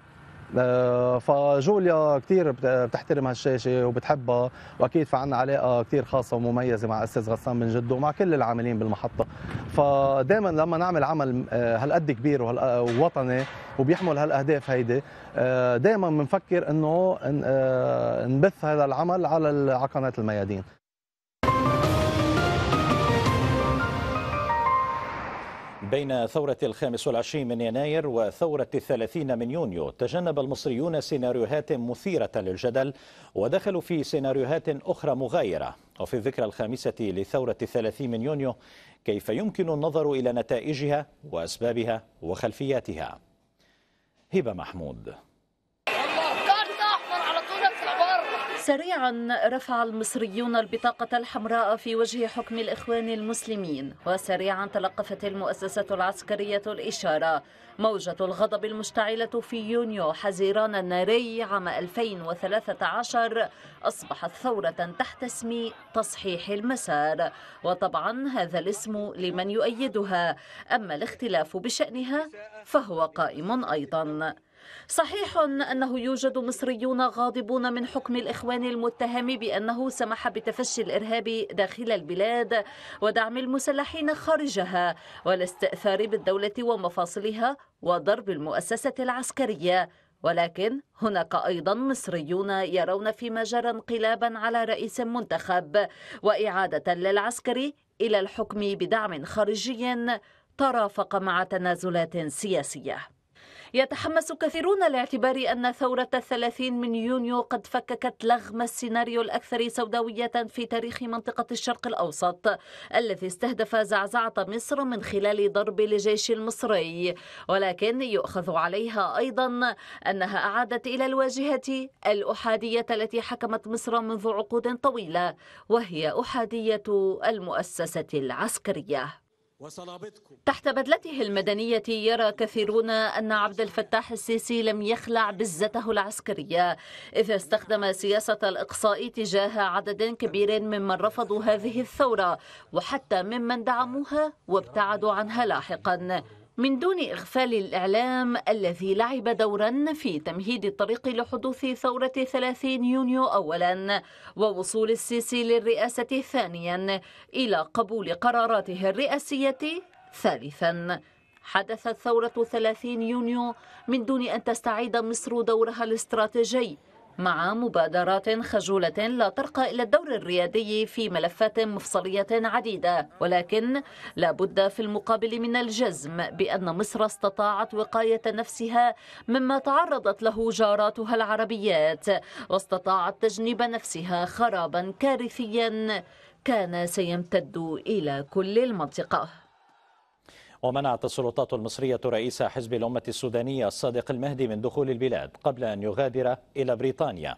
O: آه، فجوليا كثير بتحترم هالشاشه وبتحبها واكيد فعنا علاقه كثير خاصه ومميزه مع استاذ غسان من جد ومع كل العاملين بالمحطه فدائما لما نعمل عمل آه، هالقد كبير آه، ووطني وبيحمل هالاهداف هيدي دائما بنفكر انه نبث هذا العمل على على قناه الميادين
A: بين ثورة الخامس والعشرين من يناير وثورة الثلاثين من يونيو تجنب المصريون سيناريوهات مثيرة للجدل ودخلوا في سيناريوهات أخرى مغايرة وفي الذكرى الخامسة لثورة الثلاثين من يونيو كيف يمكن النظر إلى نتائجها وأسبابها وخلفياتها هبة محمود
N: سريعا رفع المصريون البطاقة الحمراء في وجه حكم الإخوان المسلمين وسريعا تلقفت المؤسسة العسكرية الإشارة موجة الغضب المشتعلة في يونيو حزيران الناري عام 2013 أصبحت ثورة تحت اسم تصحيح المسار وطبعا هذا الاسم لمن يؤيدها أما الاختلاف بشأنها فهو قائم أيضا صحيح أنه يوجد مصريون غاضبون من حكم الإخوان المتهم بأنه سمح بتفشي الإرهاب داخل البلاد ودعم المسلحين خارجها والاستئثار بالدولة ومفاصلها وضرب المؤسسة العسكرية ولكن هناك أيضا مصريون يرون فيما جرى انقلابا على رئيس منتخب وإعادة للعسكري إلى الحكم بدعم خارجي ترافق مع تنازلات سياسيه يتحمس كثيرون لاعتبار أن ثورة الثلاثين من يونيو قد فككت لغم السيناريو الأكثر سوداوية في تاريخ منطقة الشرق الأوسط الذي استهدف زعزعة مصر من خلال ضرب لجيش المصري ولكن يؤخذ عليها أيضا أنها أعادت إلى الواجهة الأحادية التي حكمت مصر منذ عقود طويلة وهي أحادية المؤسسة العسكرية تحت بدلته المدنية يرى كثيرون أن عبد الفتاح السيسي لم يخلع بزته العسكرية إذ استخدم سياسة الإقصاء تجاه عدد كبير ممن رفضوا هذه الثورة وحتى ممن دعموها وابتعدوا عنها لاحقاً من دون إغفال الإعلام الذي لعب دورا في تمهيد الطريق لحدوث ثورة 30 يونيو أولا ووصول السيسي للرئاسة ثانيا إلى قبول قراراته الرئاسية ثالثا حدثت ثورة 30 يونيو من دون أن تستعيد مصر دورها الاستراتيجي مع مبادرات خجولة لا ترقى إلى الدور الريادي في ملفات مفصلية عديدة ولكن لا بد في المقابل من الجزم بأن مصر استطاعت وقاية نفسها مما تعرضت له جاراتها العربيات واستطاعت تجنب نفسها خرابا كارثيا كان سيمتد إلى كل المنطقة
A: ومنعت السلطات المصرية رئيس حزب الأمة السودانية الصادق المهدي من دخول البلاد قبل أن يغادر إلى بريطانيا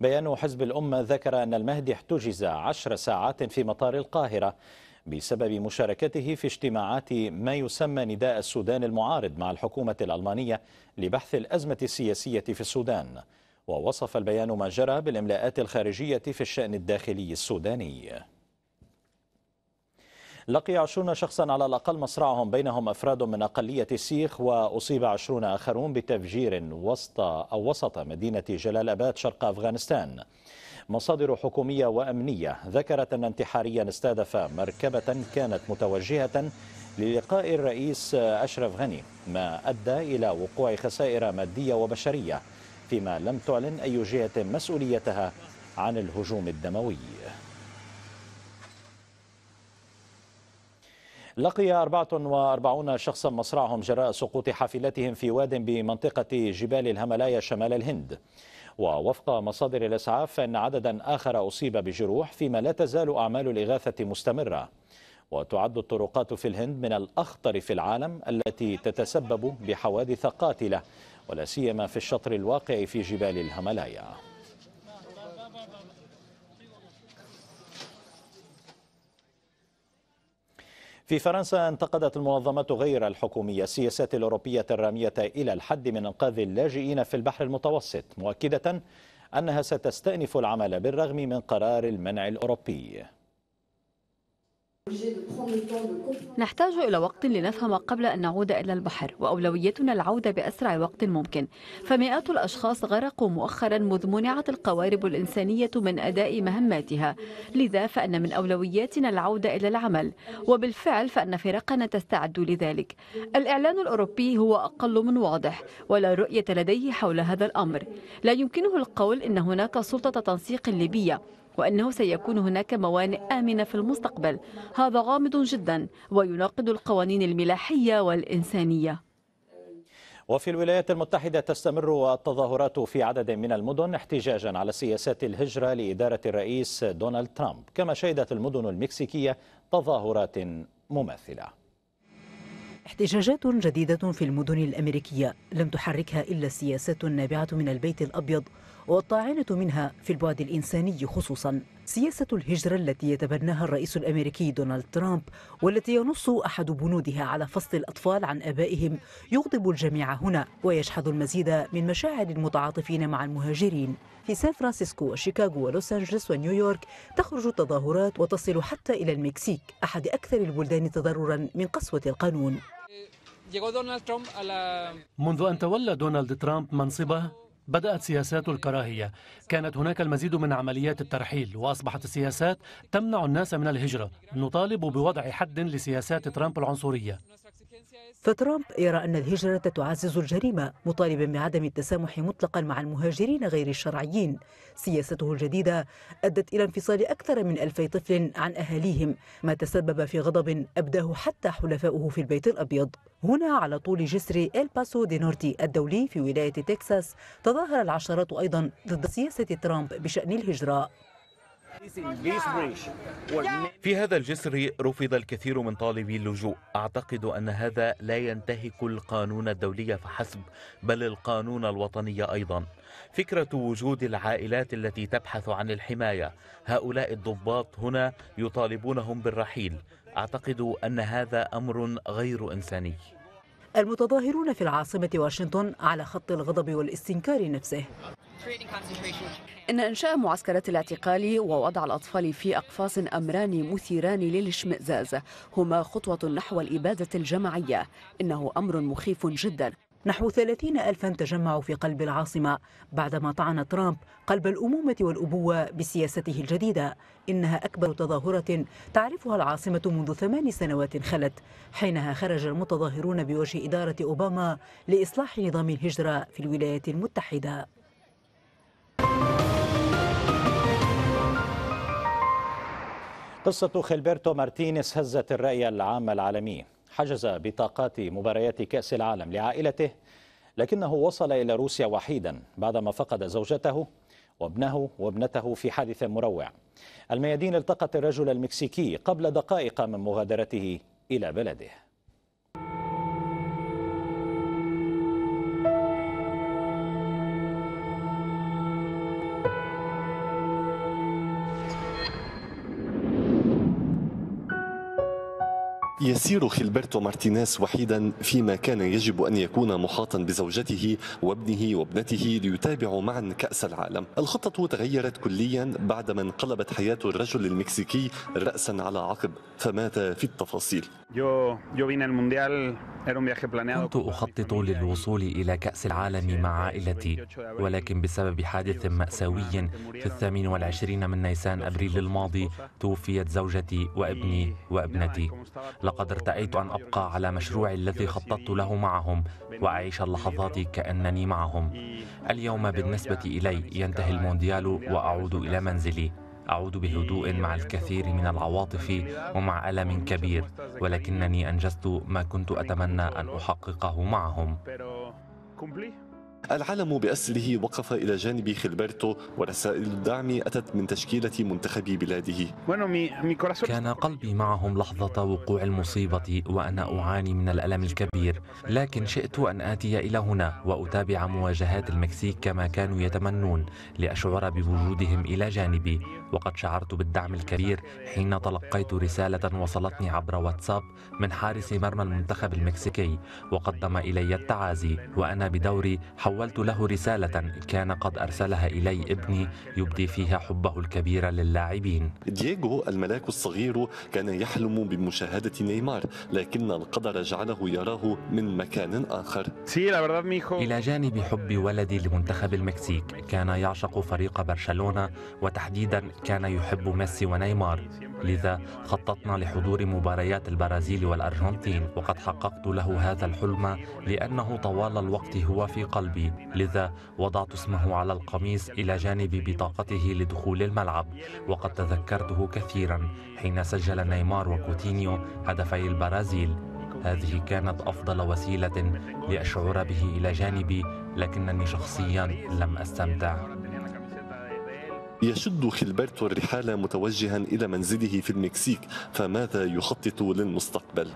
A: بيان حزب الأمة ذكر أن المهدي احتجز عشر ساعات في مطار القاهرة بسبب مشاركته في اجتماعات ما يسمى نداء السودان المعارض مع الحكومة الألمانية لبحث الأزمة السياسية في السودان ووصف البيان ما جرى بالإملاءات الخارجية في الشأن الداخلي السوداني لقي 20 شخصا على الأقل مصرعهم بينهم أفراد من أقلية السيخ وأصيب 20 آخرون بتفجير وسط أو وسط مدينة جلال أباد شرق أفغانستان مصادر حكومية وأمنية ذكرت أن انتحاريا استهدف مركبة كانت متوجهة للقاء الرئيس أشرف غني ما أدى إلى وقوع خسائر مادية وبشرية فيما لم تعلن أي جهة مسؤوليتها عن الهجوم الدموي لقي 44 شخصا مصرعهم جراء سقوط حافلتهم في واد بمنطقة جبال الهملايا شمال الهند ووفق مصادر الإسعاف فإن عددا آخر أصيب بجروح فيما لا تزال أعمال الإغاثة مستمرة وتعد الطرقات في الهند من الأخطر في العالم التي تتسبب بحوادث قاتلة ولا سيما في الشطر الواقع في جبال الهملايا في فرنسا انتقدت المنظمات غير الحكومية السياسات الأوروبية الرامية إلى الحد من إنقاذ اللاجئين في البحر المتوسط مؤكدة أنها ستستأنف العمل بالرغم من قرار المنع الأوروبي
D: نحتاج إلى وقت لنفهم قبل أن نعود إلى البحر وأولويتنا العودة بأسرع وقت ممكن فمئات الأشخاص غرقوا مؤخرا مذ منعت القوارب الإنسانية من أداء مهماتها لذا فأن من أولوياتنا العودة إلى العمل وبالفعل فأن فرقنا تستعد لذلك الإعلان الأوروبي هو أقل من واضح ولا رؤية لديه حول هذا الأمر لا يمكنه القول إن هناك سلطة تنسيق ليبية وأنه سيكون هناك موانئ آمنة في المستقبل هذا غامض جدا ويناقض القوانين الملاحية والإنسانية
A: وفي الولايات المتحدة تستمر التظاهرات في عدد من المدن احتجاجا على سياسات الهجرة لإدارة الرئيس دونالد ترامب كما شهدت المدن المكسيكية تظاهرات مماثلة
E: احتجاجات جديدة في المدن الأمريكية لم تحركها إلا سياسات نابعة من البيت الأبيض والطاعنة منها في البعد الإنساني خصوصا سياسة الهجرة التي يتبناها الرئيس الأمريكي دونالد ترامب والتي ينص أحد بنودها على فصل الأطفال عن أبائهم يغضب الجميع هنا ويشحذ المزيد من مشاعر المتعاطفين مع المهاجرين في سان فرانسيسكو وشيكاغو ولوس أنجلس ونيويورك تخرج التظاهرات وتصل حتى إلى المكسيك أحد أكثر البلدان تضررا من قسوة القانون
N: eh,
L: منذ أن تولى دونالد ترامب منصبه بدأت سياسات الكراهية كانت هناك المزيد من عمليات الترحيل وأصبحت السياسات تمنع الناس من الهجرة نطالب بوضع حد لسياسات ترامب العنصرية
E: فترامب يرى أن الهجرة تعزز الجريمة مطالبا بعدم التسامح مطلقا مع المهاجرين غير الشرعيين سياسته الجديدة أدت إلى انفصال أكثر من ألفي طفل عن أهاليهم ما تسبب في غضب أبداه حتى حلفاؤه في البيت الأبيض هنا على طول جسر الباسو دي نورتي الدولي في ولاية تكساس تظاهر العشرات أيضا ضد سياسة ترامب بشأن الهجرة
I: في
L: هذا الجسر رفض الكثير من طالبي اللجوء أعتقد أن هذا لا ينتهك القانون الدولي فحسب بل القانون الوطني أيضا فكرة وجود العائلات التي تبحث عن الحماية هؤلاء الضباط هنا يطالبونهم بالرحيل أعتقد أن هذا أمر غير إنساني
E: المتظاهرون في العاصمة واشنطن على خط الغضب والاستنكار نفسه
D: إن إنشاء معسكرات الاعتقال ووضع الأطفال في أقفاص أمران مثيران للاشمئزاز هما خطوة نحو الإبادة الجماعية إنه أمر
E: مخيف جدا نحو 30 ألفا تجمعوا في قلب العاصمة بعدما طعن ترامب قلب الأمومة والأبوة بسياسته الجديدة إنها أكبر تظاهرة تعرفها العاصمة منذ ثمان سنوات خلت حينها خرج المتظاهرون بوجه إدارة أوباما لإصلاح نظام الهجرة في الولايات المتحدة
A: قصة خيلبرتو مارتينيز هزت الرأي العام العالمي حجز بطاقات مباريات كأس العالم لعائلته لكنه وصل إلى روسيا وحيدا بعدما فقد زوجته وابنه وابنته في حادث مروع الميادين التقت الرجل المكسيكي قبل دقائق من مغادرته إلى بلده
P: يسير خيلبرتو مارتينيز وحيدا فيما كان يجب أن يكون محاطا بزوجته وابنه وابنته ليتابعوا معا كأس العالم الخطة تغيرت كليا بعدما انقلبت حياة الرجل المكسيكي رأسا على عقب فمات في التفاصيل
I: كنت أخطط للوصول إلى كأس العالم مع عائلتي ولكن بسبب حادث مأساوي في الثامن والعشرين من نيسان أبريل الماضي توفيت زوجتي وابني وابنتي لقد ارتأيت أن أبقى على مشروعي الذي خططت له معهم وأعيش اللحظات كأنني معهم اليوم بالنسبة إلي ينتهي المونديال وأعود إلى منزلي أعود بهدوء مع الكثير من العواطف ومع ألم كبير ولكنني أنجزت ما كنت أتمنى أن أحققه
P: معهم العالم بأسره وقف إلى جانب خلبرتو ورسائل الدعم أتت من تشكيلة منتخب بلاده كان
I: قلبي معهم لحظة وقوع المصيبة وأنا أعاني من الألم الكبير لكن شئت أن آتي إلى هنا وأتابع مواجهات المكسيك كما كانوا يتمنون لأشعر بوجودهم إلى جانبي وقد شعرت بالدعم الكبير حين تلقيت رسالة وصلتني عبر واتساب من حارس مرمى المنتخب المكسيكي وقدم إلي التعازي وأنا بدوري حولت له رسالة كان قد أرسلها إلي ابني يبدي فيها حبه الكبير للاعبين
P: دييغو الملاك الصغير كان يحلم بمشاهدة نيمار لكن القدر جعله يراه من مكان آخر
I: إلى جانب حب ولدي لمنتخب المكسيك كان يعشق فريق برشلونة وتحديدا كان يحب ميسي ونيمار لذا خططنا لحضور مباريات البرازيل والأرجنتين وقد حققت له هذا الحلم لأنه طوال الوقت هو في قلبي لذا وضعت اسمه على القميص إلى جانب بطاقته لدخول الملعب وقد تذكرته كثيرا حين سجل نيمار وكوتينيو هدفي البرازيل هذه كانت أفضل وسيلة لأشعر به إلى جانبي لكنني شخصيا لم أستمتع
P: يشد خلبرتو الرحالة متوجها إلى منزله في المكسيك فماذا يخطط للمستقبل؟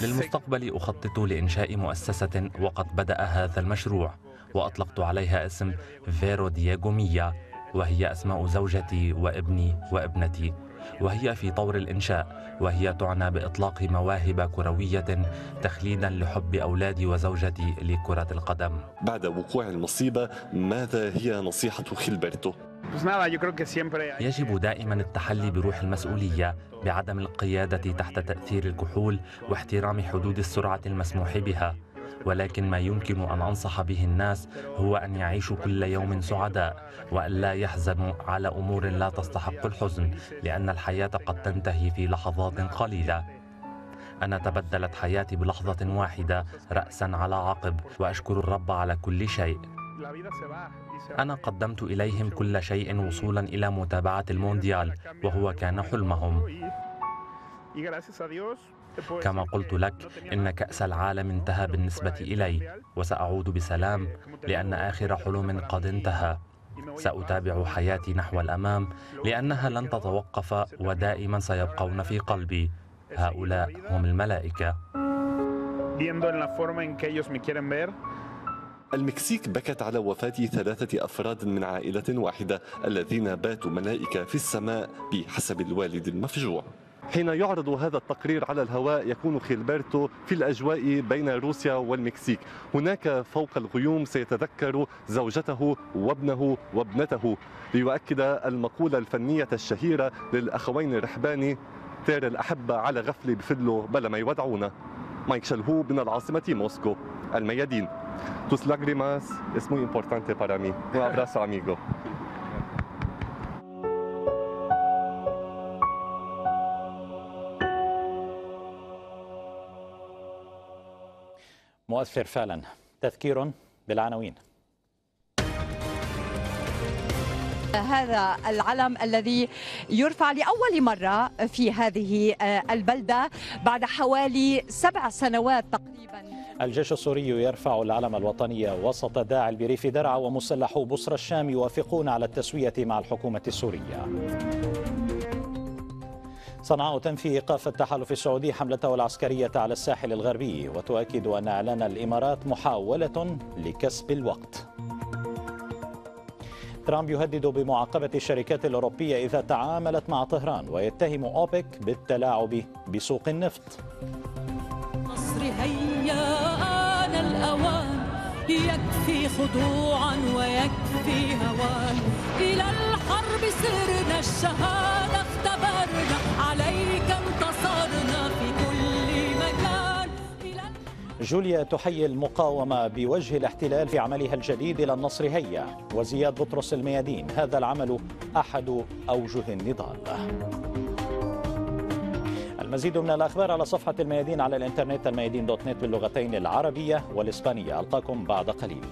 P: للمستقبل أخطط
I: لإنشاء مؤسسة وقد بدأ هذا المشروع وأطلقت عليها اسم فيرو دياغوميا وهي أسماء زوجتي وابني وابنتي وهي في طور الإنشاء وهي تعنى بإطلاق مواهب كروية تخليدا لحب
P: أولادي وزوجتي لكرة القدم بعد وقوع المصيبة ماذا هي نصيحة خيلبرتو؟
I: يجب دائما التحلي بروح المسؤولية بعدم القيادة تحت تأثير الكحول واحترام حدود السرعة المسموح بها ولكن ما يمكن أن أنصح به الناس هو أن يعيشوا كل يوم سعداء وأن لا يحزنوا على أمور لا تستحق الحزن لأن الحياة قد تنتهي في لحظات قليلة أنا تبدلت حياتي بلحظة واحدة رأسا على عقب وأشكر الرب على كل شيء أنا قدمت إليهم كل شيء وصولا إلى متابعة المونديال وهو كان حلمهم كما قلت لك إن كأس العالم انتهى بالنسبة إلي وسأعود بسلام لأن آخر حلم قد انتهى سأتابع حياتي نحو الأمام لأنها لن تتوقف ودائما سيبقون في قلبي هؤلاء هم الملائكة
P: المكسيك بكت على وفاة ثلاثة أفراد من عائلة واحدة الذين باتوا ملائكة في السماء بحسب الوالد المفجوع حين يعرض هذا التقرير على الهواء يكون خيلبرتو في الأجواء بين روسيا والمكسيك هناك فوق الغيوم سيتذكر زوجته وابنه وابنته ليؤكد المقولة الفنية الشهيرة للأخوين الرحباني تار الأحبة على غفل بفلو بلا ما يودعونا مايك شلهوب من العاصمة موسكو الميادين Tus lágrimas اسمو امبورتانتي بارامي وابراسو اميغو
A: مؤثر فعلا تذكير بالعناوين
B: هذا العلم الذي يرفع لأول مرة في هذه آه، البلدة بعد حوالي سبع سنوات تقريبا
A: الجيش السوري يرفع العلم الوطني وسط داعي البريف درعا ومسلحو بصر الشام يوافقون على التسوية مع الحكومة السورية صنعاء تنفي إيقاف التحالف السعودي حملته العسكرية على الساحل الغربي وتؤكد أن إعلان الإمارات محاولة لكسب الوقت ترامب يهدد بمعاقبة الشركات الأوروبية إذا تعاملت مع طهران ويتهم أوبك بالتلاعب بسوق النفط
B: مصر هيا آن الأوان يكفي خضوعا ويكفي هوان إلى الحرب سرنا الشهادة اختبرنا عليك انتصرنا في كل مكان
A: جوليا تحيي المقاومة بوجه الاحتلال في عملها الجديد إلى النصر هيا وزياد بطرس الميادين هذا العمل أحد أوجه النضال المزيد من الأخبار على صفحة الميادين على الإنترنت الميادين دوت نت باللغتين العربية والإسبانية ألقاكم بعد قليل